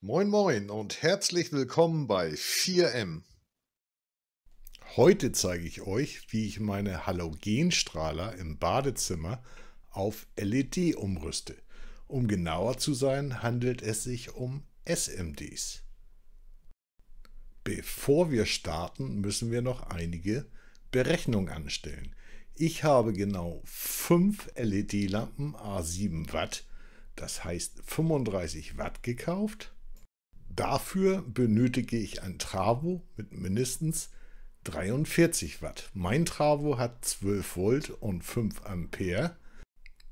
Moin Moin und herzlich willkommen bei 4M. Heute zeige ich euch, wie ich meine Halogenstrahler im Badezimmer auf LED umrüste. Um genauer zu sein, handelt es sich um SMDs. Bevor wir starten, müssen wir noch einige Berechnung anstellen. Ich habe genau 5 LED-Lampen A7 Watt, das heißt 35 Watt gekauft. Dafür benötige ich ein Travo mit mindestens 43 Watt. Mein Travo hat 12 Volt und 5 Ampere.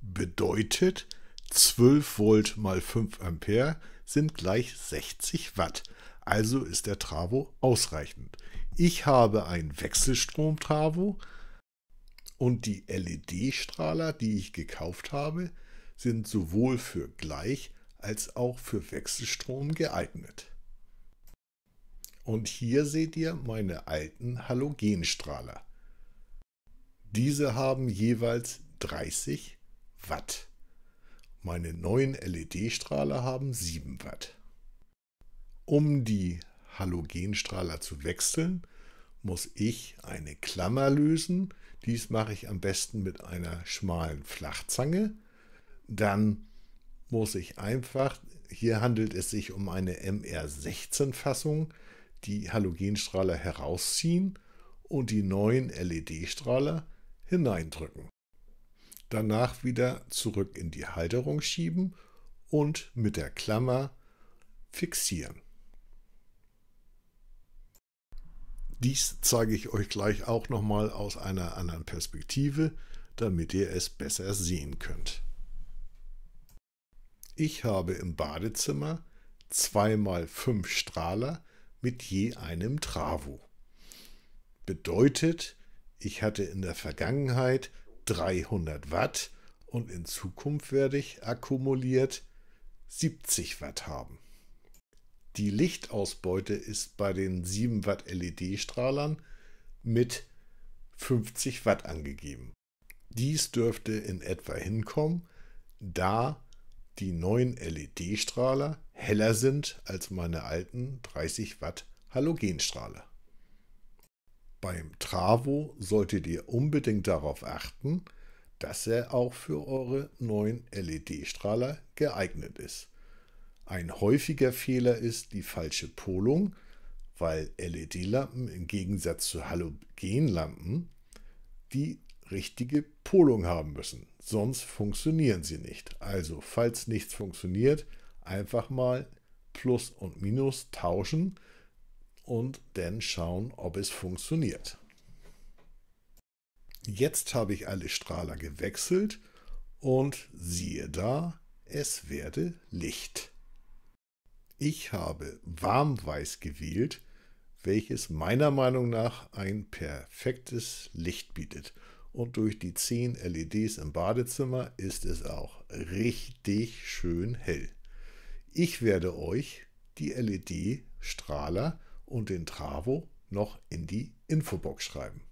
Bedeutet 12 Volt mal 5 Ampere sind gleich 60 Watt. Also ist der Travo ausreichend. Ich habe ein Wechselstrom-Travo und die LED-Strahler, die ich gekauft habe, sind sowohl für Gleich- als auch für Wechselstrom geeignet. Und hier seht ihr meine alten Halogenstrahler. Diese haben jeweils 30 Watt. Meine neuen LED-Strahler haben 7 Watt. Um die Halogenstrahler zu wechseln, muss ich eine Klammer lösen. Dies mache ich am besten mit einer schmalen Flachzange. Dann muss ich einfach, hier handelt es sich um eine MR16-Fassung, die Halogenstrahler herausziehen und die neuen LED-Strahler hineindrücken. Danach wieder zurück in die Halterung schieben und mit der Klammer fixieren. Dies zeige ich euch gleich auch nochmal aus einer anderen Perspektive, damit ihr es besser sehen könnt. Ich habe im Badezimmer 2x5 Strahler mit je einem Travo. Bedeutet, ich hatte in der Vergangenheit 300 Watt und in Zukunft werde ich akkumuliert 70 Watt haben. Die Lichtausbeute ist bei den 7 Watt LED-Strahlern mit 50 Watt angegeben. Dies dürfte in etwa hinkommen, da die neuen LED-Strahler heller sind als meine alten 30 Watt Halogenstrahler. Beim Travo solltet ihr unbedingt darauf achten, dass er auch für eure neuen LED-Strahler geeignet ist. Ein häufiger Fehler ist die falsche Polung, weil LED-Lampen im Gegensatz zu Halogenlampen die richtige Polung haben müssen. Sonst funktionieren sie nicht. Also, falls nichts funktioniert, einfach mal Plus und Minus tauschen und dann schauen, ob es funktioniert. Jetzt habe ich alle Strahler gewechselt und siehe da, es werde Licht. Ich habe warmweiß gewählt, welches meiner Meinung nach ein perfektes Licht bietet. Und durch die 10 LEDs im Badezimmer ist es auch richtig schön hell. Ich werde euch die LED-Strahler und den Travo noch in die Infobox schreiben.